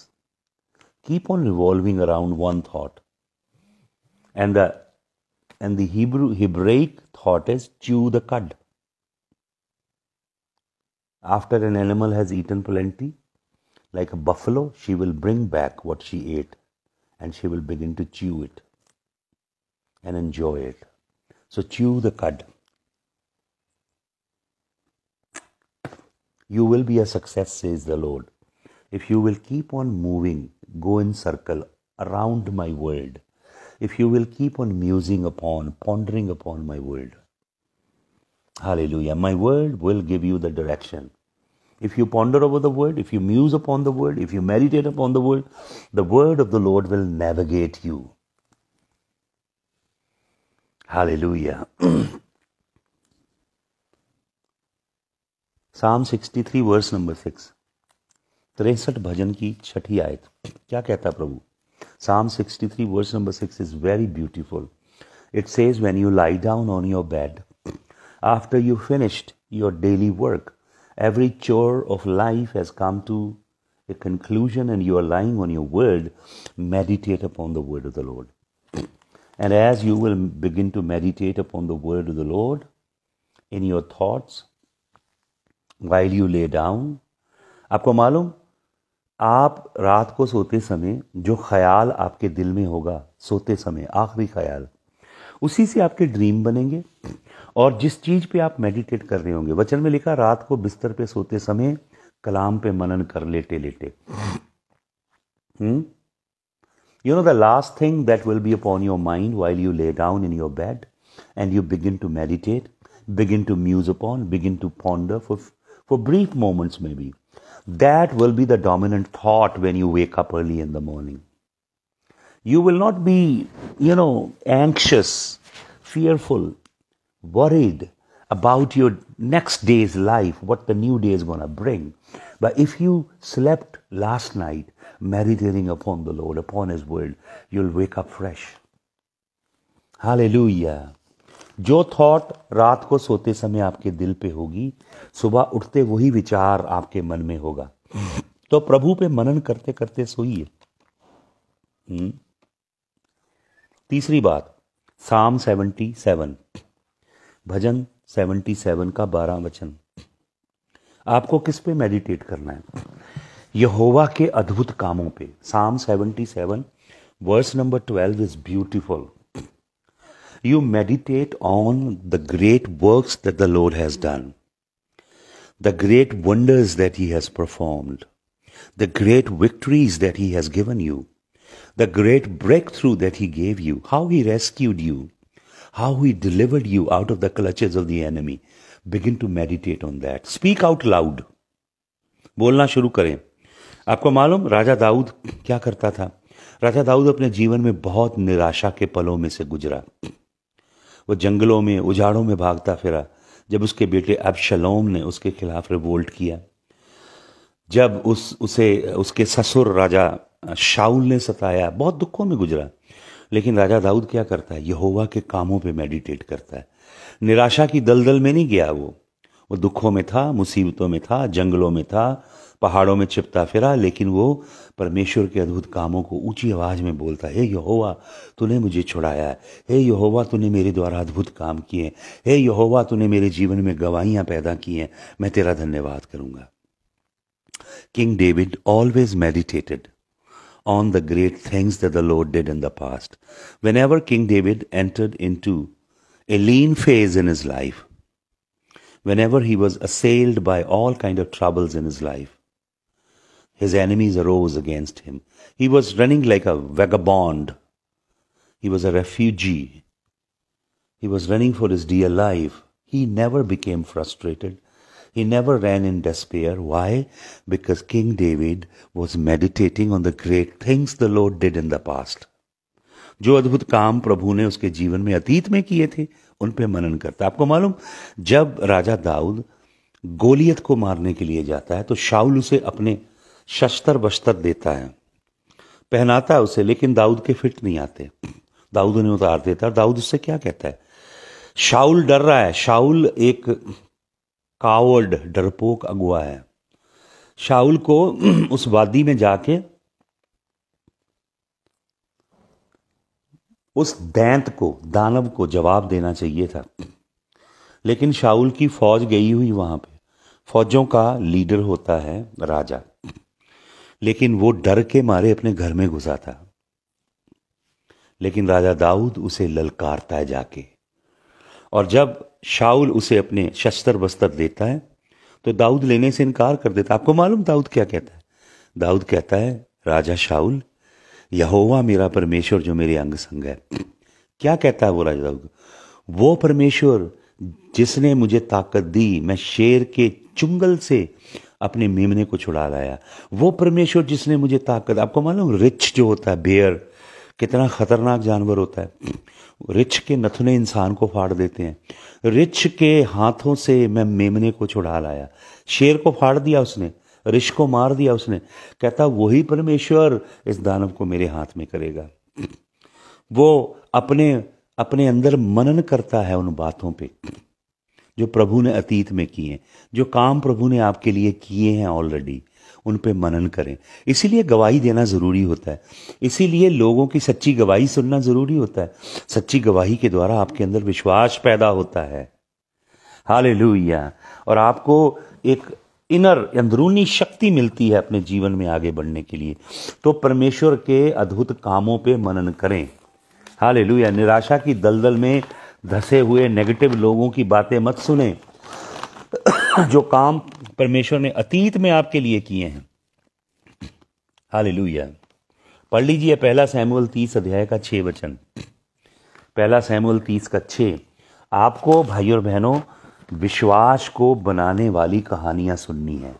Keep on revolving around one thought. And the, and the Hebrew Hebraic thought is chew the cud. After an animal has eaten plenty, like a buffalo, she will bring back what she ate and she will begin to chew it and enjoy it. So, chew the cud. You will be a success, says the Lord if you will keep on moving, go in circle around my world, if you will keep on musing upon, pondering upon my world. Hallelujah. My word will give you the direction. If you ponder over the word, if you muse upon the word, if you meditate upon the word, the word of the Lord will navigate you. Hallelujah. Psalm 63, verse number 6. तिरसठ भजन की छठी आयत क्या कहता प्रभु psalm 63 verse number six is very beautiful it says when you lie down on your bed after you finished your daily work every chore of life has come to a conclusion and you are lying on your word, meditate upon the word of the Lord. And as you will begin to meditate upon the word of the Lord in your thoughts while you lay down, आपको मालूम आप रात को सोते समय जो ख्याल आपके दिल में होगा सोते समय आखिरी ख्याल उसी से आपके ड्रीम बनेंगे और जिस चीज़ पे आप मेडिटेट कर रहे होंगे वचन में लिखा रात को बिस्तर पे सोते समय कलाम पे मनन कर लेटे लेटे you know the last thing that will be upon your mind while you lay down in your bed and you begin to meditate begin to muse upon begin to ponder for for brief moments में भी That will be the dominant thought when you wake up early in the morning. You will not be, you know, anxious, fearful, worried about your next day's life, what the new day is going to bring. But if you slept last night meditating upon the Lord, upon His word, you'll wake up fresh. Hallelujah. जो thought रात को सोते समय आपके दिल पे होगी सुबह उठते वही विचार आपके मन में होगा तो प्रभु पे मनन करते करते सोइए हम्म। तीसरी बात साम सेवेंटी सेवन भजन सेवेंटी सेवन का बारह वचन आपको किस पे मेडिटेट करना है यहोवा के अद्भुत कामों पे psalm seventy seven verse number twelve is beautiful you meditate on the great works that the Lord has done, the great wonders that He has performed, the great victories that He has given you, the great breakthrough that He gave you, how He rescued you, how He delivered you out of the clutches of the enemy. Begin to meditate on that. Speak out loud. बोलना शुरू करें आपको मालूम राजा दाऊद क्या करता था राजा दाऊद अपने जीवन में बहुत निराशा के पलों में से गुजरा वो जंगलों में उजाड़ों में भागता फिरा जब उसके बेटे अबशलोम ने उसके खिलाफ रिवोल्ट किया जब उस उसे उसके ससुर राजा शाउल ने सताया बहुत दुखों में गुजरा लेकिन राजा दाऊद क्या करता है यहोवा के कामों पे मेडिटेट करता है निराशा की दलदल में नहीं गया वो वो दुखों में था मुसीबतों में था जंगलों में था पहाड़ों में छिपता फिरा लेकिन वो परमेश्वर के अद्भुत कामों को ऊंची आवाज में बोलता हे यहोवा तूने मुझे छुड़ाया है हे यहोवा तूने मेरे द्वारा अद्भुत काम किए हे यहोवा तूने मेरे जीवन में गवाहियां पैदा की हैं मैं तेरा धन्यवाद करूंगा King David always meditated on the great things the lord did in the past whenever King David entered into a lean phase in his life ever he was assailed by all kind of travails in his life His enemies arose against him. He was running like a vagabond. He was a refugee. He was running for his dear life. He never became frustrated. He never ran in despair. Why? Because King David was meditating on the great things the Lord did in the past. जो अद्भुत काम प्रभु ने उसके जीवन में अतीत में किए थे उन पे मनन करता आपको मालूम जब राजा दाऊद गोलियत को मारने के लिए जाता है तो शाउल उसे अपने शस्त्र बस्तर देता है पहनाता है उसे लेकिन दाऊद के फिट नहीं आते दाऊद उन्हें उतार देता है दाऊद उससे क्या कहता है शाउल डर रहा है शाउल एक कावर्ड डरपोक अगुआ है शाउल को उस वादी में जाके उस दैंत को दानव को जवाब देना चाहिए था लेकिन शाउल की फौज गई हुई वहां पे फौजों का लीडर होता है राजा लेकिन वो डर के मारे अपने घर में घुसा था लेकिन राजा दाऊद उसे ललकारता है जाके और जब शाउल उसे अपने शस्त्र बस्तर देता है तो दाऊद लेने से इनकार कर देता आपको मालूम दाऊद क्या कहता है दाऊद कहता है राजा शाउल यहोवा मेरा परमेश्वर जो मेरे अंग संग है क्या कहता है वो राजा दाऊद वो परमेश्वर जिसने मुझे ताकत दी मैं शेर के चुंगल से अपने मेमने को छुड़ा लाया वो परमेश्वर जिसने मुझे ताकत आपको मालूम रिछ जो होता है बेयर कितना खतरनाक जानवर होता है रिच के नथुने इंसान को फाड़ देते हैं रिच के हाथों से मैं मेमने को छुड़ा लाया शेर को फाड़ दिया उसने रिछ को मार दिया उसने कहता वही परमेश्वर इस दानव को मेरे हाथ में करेगा वो अपने अपने अंदर मनन करता है उन बातों पे जो प्रभु ने अतीत में किए हैं जो काम प्रभु ने आपके लिए किए हैं ऑलरेडी उन पे मनन करें इसीलिए गवाही देना ज़रूरी होता है इसीलिए लोगों की सच्ची गवाही सुनना ज़रूरी होता है सच्ची गवाही के द्वारा आपके अंदर विश्वास पैदा होता है हाल और आपको एक इनर अंदरूनी शक्ति मिलती है अपने जीवन में आगे बढ़ने के लिए तो परमेश्वर के अद्भुत कामों पे मनन करें हाल निराशा की दलदल में धसे हुए नेगेटिव लोगों की बातें मत सुने जो काम परमेश्वर ने अतीत में आपके लिए किए हैं हाल पढ़ लीजिए पहला सैमुअल तीस अध्याय का छः वचन पहला सैमुअल तीस का छः आपको भाई और बहनों विश्वास को बनाने वाली कहानियाँ सुननी है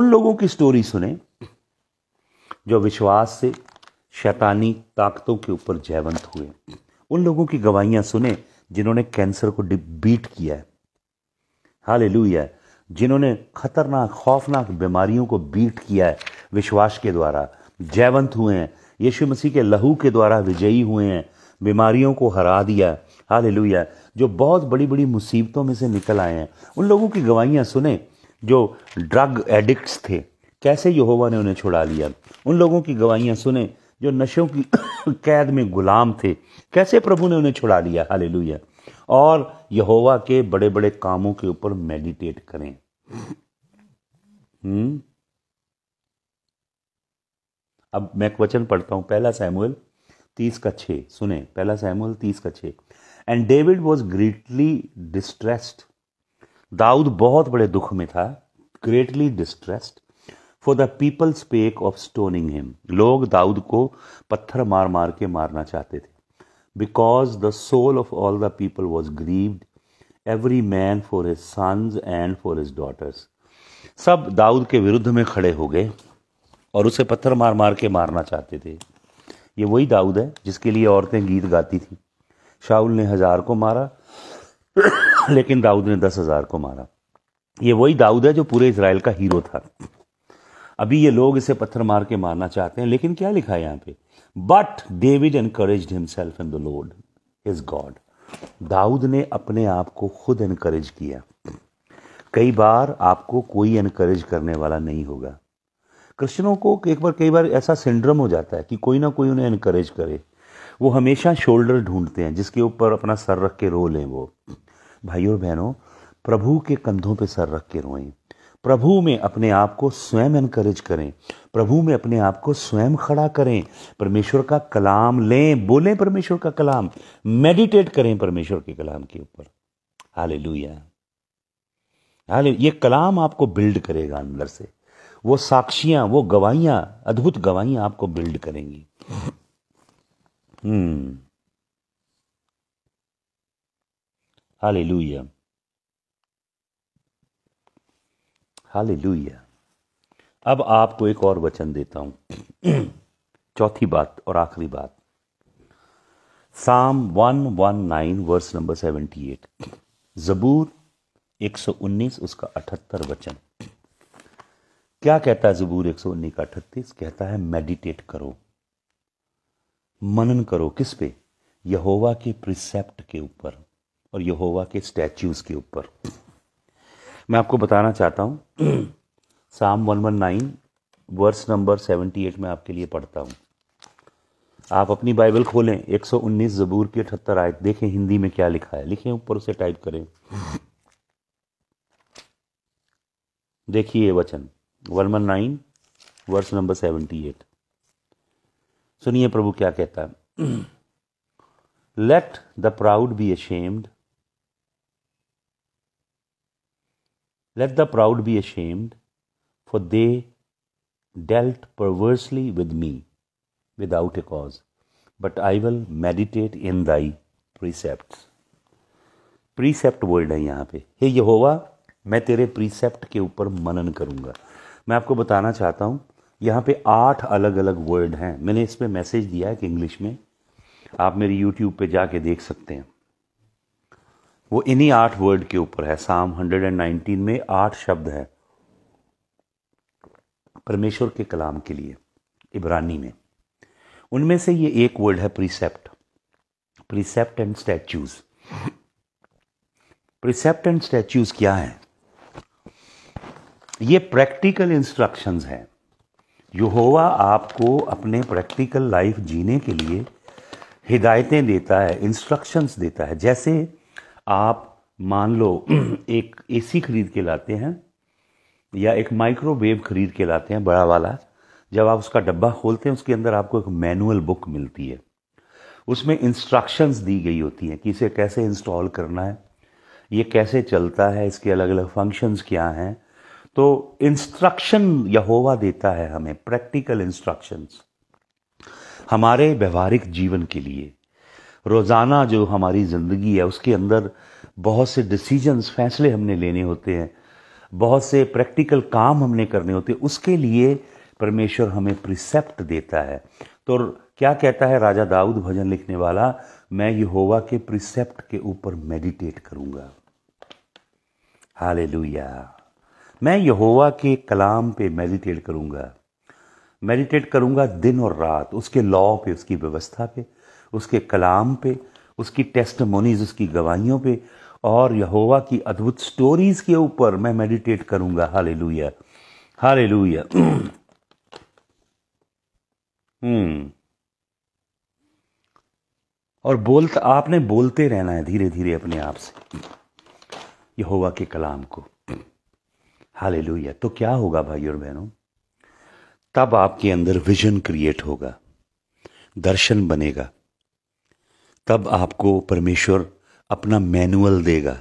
उन लोगों की स्टोरी सुने जो विश्वास से शैतानी ताकतों के ऊपर जयवंत हुए उन लोगों की गवाहियाँ सुने जिन्होंने कैंसर को बीट किया है हाल जिन्होंने खतरनाक खौफनाक बीमारियों को बीट किया है विश्वास के द्वारा जयवंत हुए हैं यीशु मसीह के लहू के द्वारा विजयी हुए हैं बीमारियों को हरा दिया हाल जो बहुत बड़ी बड़ी मुसीबतों में से निकल आए हैं उन लोगों की गवाहियाँ सुने जो ड्रग एडिक्ट्स थे कैसे यहोवा ने उन्हें छुड़ा लिया उन लोगों की गवाहियाँ सुने जो नशों की कैद में गुलाम थे कैसे प्रभु ने उन्हें छुड़ा लिया हाले और यहोवा के बड़े बड़े कामों के ऊपर मेडिटेट करें हम्म अब मैं एक वचन पढ़ता हूं पहला सैमुअल तीस का छे सुने पहला सैमुअल तीस का छे and David was greatly distressed दाऊद बहुत बड़े दुख में था greatly distressed for the people spake of stoning him लोग दाऊद को पत्थर मार मार के मारना चाहते थे because the soul of all the people was grieved every man for his sons and for his daughters सब दाऊद के विरुद्ध में खड़े हो गए और उसे पत्थर मार मार के मारना चाहते थे ये वही दाऊद है जिसके लिए औरतें गीत गाती थी शाहुल ने हज़ार को मारा लेकिन दाऊद ने दस हज़ार को मारा ये वही दाऊद है जो पूरे इसराइल का हीरो था अभी ये लोग इसे पत्थर मार के मारना चाहते हैं लेकिन क्या लिखा है यहाँ पे but David encourage himself in the lord his God दाऊद ने अपने आप को खुद एनकरेज किया कई बार आपको कोई एनकरेज करने वाला नहीं होगा क्रिश्चनों को एक बार कई बार ऐसा सिंड्रम हो जाता है कि कोई ना कोई उन्हें एनकरेज करे वो हमेशा शोल्डर ढूंढते हैं जिसके ऊपर अपना सर रख के रो लें वो भाइयों और बहनों प्रभु के कंधों पे सर रख के रोएं प्रभु में अपने आप को स्वयं एनकरेज करें प्रभु में अपने आप को स्वयं खड़ा करें परमेश्वर का कलाम लें बोलें परमेश्वर का कलाम मेडिटेट करें परमेश्वर के कलाम के ऊपर हाले लुया हाले ये कलाम आपको बिल्ड करेगा अंदर से वो साक्षियां वो गवाहियां अद्भुत गवाहियां आपको बिल्ड करेंगी हम्म हाले लुया हालेलुया अब आपको एक और वचन देता हूं चौथी बात और आखिरी बात साम 119 वर्स नंबर 78 जबूर 119 उसका 78 वचन क्या कहता है जबूर 119 का 38 कहता है मेडिटेट करो मनन करो किस पे यहोवा के प्रिसेप्ट के ऊपर और यहोवा के स्टैच्यूज के ऊपर मैं आपको बताना चाहता हूँ psalm one one nine verse number seventy eight में आपके लिए पढ़ता हूँ आप अपनी बाइबल खोलें उन्नीस जबूर की अठहत्तर आयत देखें हिंदी में क्या लिखा है लिखें ऊपर उसे टाइप करें देखिए वचन one one nine verse number seventy eight सुनिए प्रभु क्या कहता है let the proud be ashamed Let the proud be ashamed, for they dealt perversely with me without a cause. But I will meditate in thy precepts. Precept word है यहाँ पे हे hey यहोवा मैं तेरे प्रीसेप्ट के ऊपर मनन करूँगा मैं आपको बताना चाहता हूँ यहाँ पे आठ अलग अलग वर्ड हैं मैंने इसमें मैसेज दिया है कि इंग्लिश में आप मेरी यूट्यूब पे जाके देख सकते हैं वो इन्हीं आठ वर्ड के ऊपर है साम 119 में आठ शब्द हैं परमेश्वर के कलाम के लिए इब्रानी में उनमें से ये एक वर्ड है precept precept and statutes precept and statutes क्या है ये प्रैक्टिकल इंस्ट्रक्शंस हैं यहोवा आपको अपने प्रैक्टिकल लाइफ जीने के लिए हिदायतें देता है इंस्ट्रक्शंस देता है जैसे आप मान लो एक एसी खरीद के लाते हैं या एक माइक्रोवेव खरीद के लाते हैं बड़ा वाला जब आप उसका डब्बा खोलते हैं उसके अंदर आपको एक मैनुअल बुक मिलती है उसमें इंस्ट्रक्शंस दी गई होती हैं कि इसे कैसे इंस्टॉल करना है ये कैसे चलता है इसके अलग अलग फंक्शंस क्या हैं तो इंस्ट्रक्शन यहोवा देता है हमें प्रैक्टिकल इंस्ट्रक्शंस हमारे व्यवहारिक जीवन के लिए रोज़ाना जो हमारी ज़िंदगी है उसके अंदर बहुत से डिसीजंस फैसले हमने लेने होते हैं बहुत से प्रैक्टिकल काम हमने करने होते हैं उसके लिए परमेश्वर हमें प्रिसेप्ट देता है तो क्या कहता है राजा दाऊद भजन लिखने वाला मैं यहोवा के प्रिसेप्ट के ऊपर मेडिटेट करूँगा हाले मैं यहोवा के कलाम पे मेडिटेट करूँगा मेडिटेट करूँगा दिन और रात उसके लॉ पे उसकी व्यवस्था पे उसके कलाम पे उसकी टेस्ट उसकी गवाहियों पे और यहोवा की अद्भुत स्टोरीज़ के ऊपर मैं मेडिटेट करूंगा हाले लुया हाले लुया और बोलता आपने बोलते रहना है धीरे धीरे अपने आप से यहोवा के कलाम को हाले लुया तो क्या होगा भाई और बहनों तब आपके अंदर विजन क्रिएट होगा दर्शन बनेगा तब आपको परमेश्वर अपना मैनुअल देगा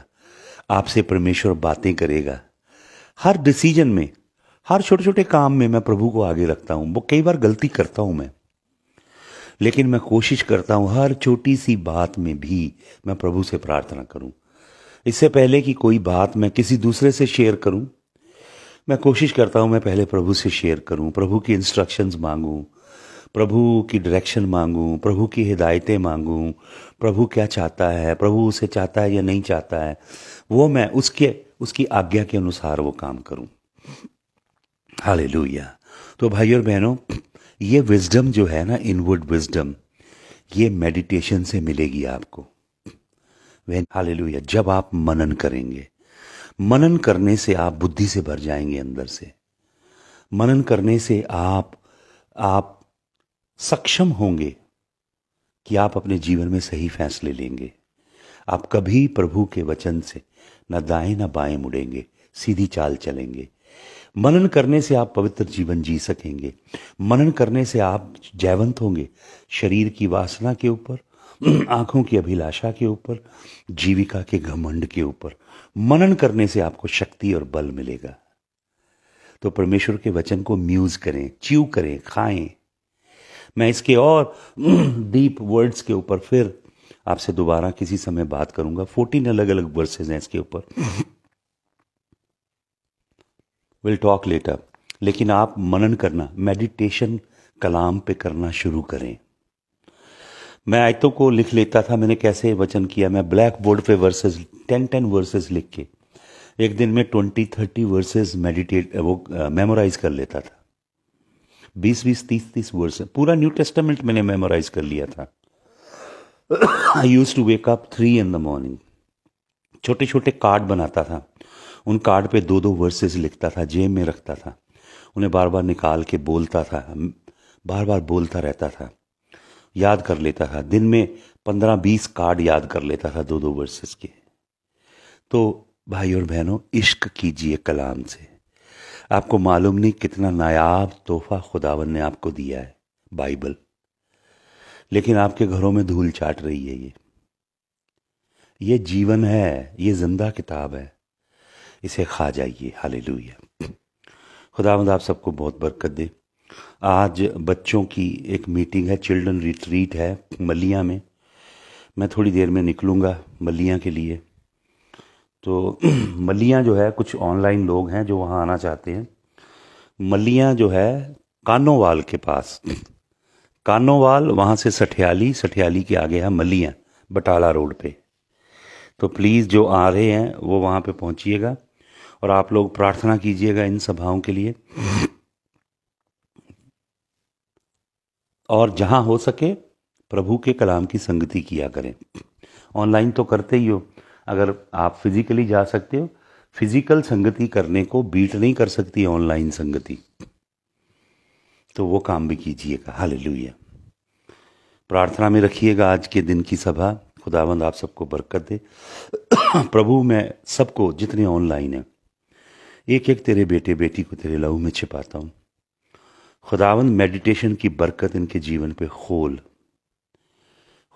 आपसे परमेश्वर बातें करेगा हर डिसीजन में हर छोटे छोटे काम में मैं प्रभु को आगे रखता हूँ वो कई बार गलती करता हूँ मैं लेकिन मैं कोशिश करता हूँ हर छोटी सी बात में भी मैं प्रभु से प्रार्थना करूँ इससे पहले कि कोई बात मैं किसी दूसरे से शेयर करूँ मैं कोशिश करता हूँ मैं पहले प्रभु से शेयर करूँ प्रभु की इंस्ट्रक्शंस मांगूँ प्रभु की डायरेक्शन मांगूं प्रभु की हिदायतें मांगूं प्रभु क्या चाहता है प्रभु उसे चाहता है या नहीं चाहता है वो मैं उसके उसकी आज्ञा के अनुसार वो काम करूं हाले तो भाई और बहनों ये विजडम जो है ना इनवर्ड विजडम ये मेडिटेशन से मिलेगी आपको वह हाले जब आप मनन करेंगे मनन करने से आप बुद्धि से भर जाएंगे अंदर से मनन करने से आप आप सक्षम होंगे कि आप अपने जीवन में सही फैसले लेंगे आप कभी प्रभु के वचन से न दाएं न बाएं मुड़ेंगे सीधी चाल चलेंगे मनन करने से आप पवित्र जीवन जी सकेंगे मनन करने से आप जैवंत होंगे शरीर की वासना के ऊपर आंखों की अभिलाषा के ऊपर जीविका के घमंड के ऊपर मनन करने से आपको शक्ति और बल मिलेगा तो परमेश्वर के वचन को म्यूज करें च्यू करें खाएं मैं इसके और डीप वर्ड्स के ऊपर फिर आपसे दोबारा किसी समय बात करूंगा फोर्टीन अलग अलग वर्सेज हैं इसके ऊपर विल टॉक लेटर लेकिन आप मनन करना मेडिटेशन कलाम पे करना शुरू करें मैं आयतों को लिख लेता था मैंने कैसे वचन किया मैं ब्लैक बोर्ड पे वर्सेस टेन टेन वर्सेस लिख के एक दिन में ट्वेंटी थर्टी वर्सेस मेडिटेट वो मेमोराइज uh, कर लेता था बीस बीस तीस तीस वर्ड्स है पूरा न्यू टेस्टामेंट मैंने मेमोराइज कर लिया था I used to wake up three in the morning छोटे छोटे कार्ड बनाता था उन कार्ड पे दो दो वर्सेस लिखता था जेब में रखता था उन्हें बार बार निकाल के बोलता था बार बार बोलता रहता था याद कर लेता था दिन में पंद्रह बीस कार्ड याद कर लेता था दो दो वर्सेस के तो भाई और बहनों इश्क कीजिए कलाम से आपको मालूम नहीं कितना नायाब तोहफा खुदावन ने आपको दिया है बाइबल लेकिन आपके घरों में धूल चाट रही है ये ये जीवन है ये जिंदा किताब है इसे खा जाइए हाल खुदावंद आप सबको बहुत बरकत दे आज बच्चों की एक मीटिंग है चिल्ड्रन रिट्रीट है मलिया में मैं थोड़ी देर में निकलूँगा मलिया के लिए तो मलियाँ जो है कुछ ऑनलाइन लोग हैं जो वहाँ आना चाहते हैं मलियाँ जो है कानोवाल के पास कानोवाल वहाँ से सठियाली सठियाली के आगे है मलियाँ बटाला रोड पे तो प्लीज़ जो आ रहे हैं वो वहाँ पे पहुँचिएगा और आप लोग प्रार्थना कीजिएगा इन सभाओं के लिए और जहाँ हो सके प्रभु के कलाम की संगति किया करें ऑनलाइन तो करते ही हो अगर आप फिज़िकली जा सकते हो फिज़िकल संगति करने को बीट नहीं कर सकती ऑनलाइन संगति तो वो काम भी कीजिएगा हाल लुया प्रार्थना में रखिएगा आज के दिन की सभा खुदावंद आप सबको बरकत दे प्रभु मैं सबको जितने ऑनलाइन हैं एक एक तेरे बेटे बेटी को तेरे लहू में छिपाता हूँ खुदावंद मेडिटेशन की बरकत इनके जीवन पे खोल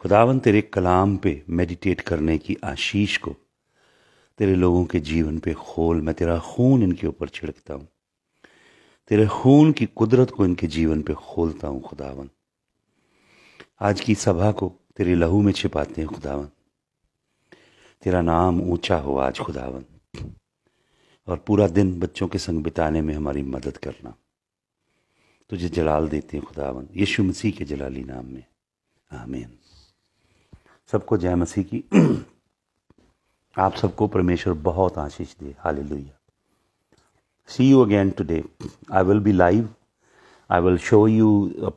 खुदावन तेरे कलाम पे मेडिटेट करने की आशीष को तेरे लोगों के जीवन पे खोल मैं तेरा खून इनके ऊपर छिड़कता हूँ तेरे खून की कुदरत को इनके जीवन पे खोलता हूँ खुदावन आज की सभा को तेरे लहू में छिपाते हैं खुदावन तेरा नाम ऊंचा हो आज खुदावन और पूरा दिन बच्चों के संग बिताने में हमारी मदद करना तुझे जलाल देते हैं खुदावन यीशु मसीह के जलाली नाम में आमीन सबको जय मसीह की आप सबको परमेश्वर बहुत आशीष दे hallelujah see you again today I will be live I will show you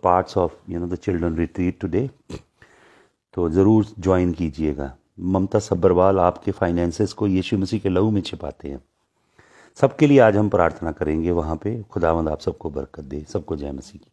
parts of you know the children retreat today तो ज़रूर ज्वाइन कीजिएगा ममता सब्बरवाल आपके फाइनेंसेस को यीशु मसीह के लहू में छिपाते हैं सबके लिए आज हम प्रार्थना करेंगे वहाँ पे खुदावंद आप सबको बरकत दे सबको जय मसीह की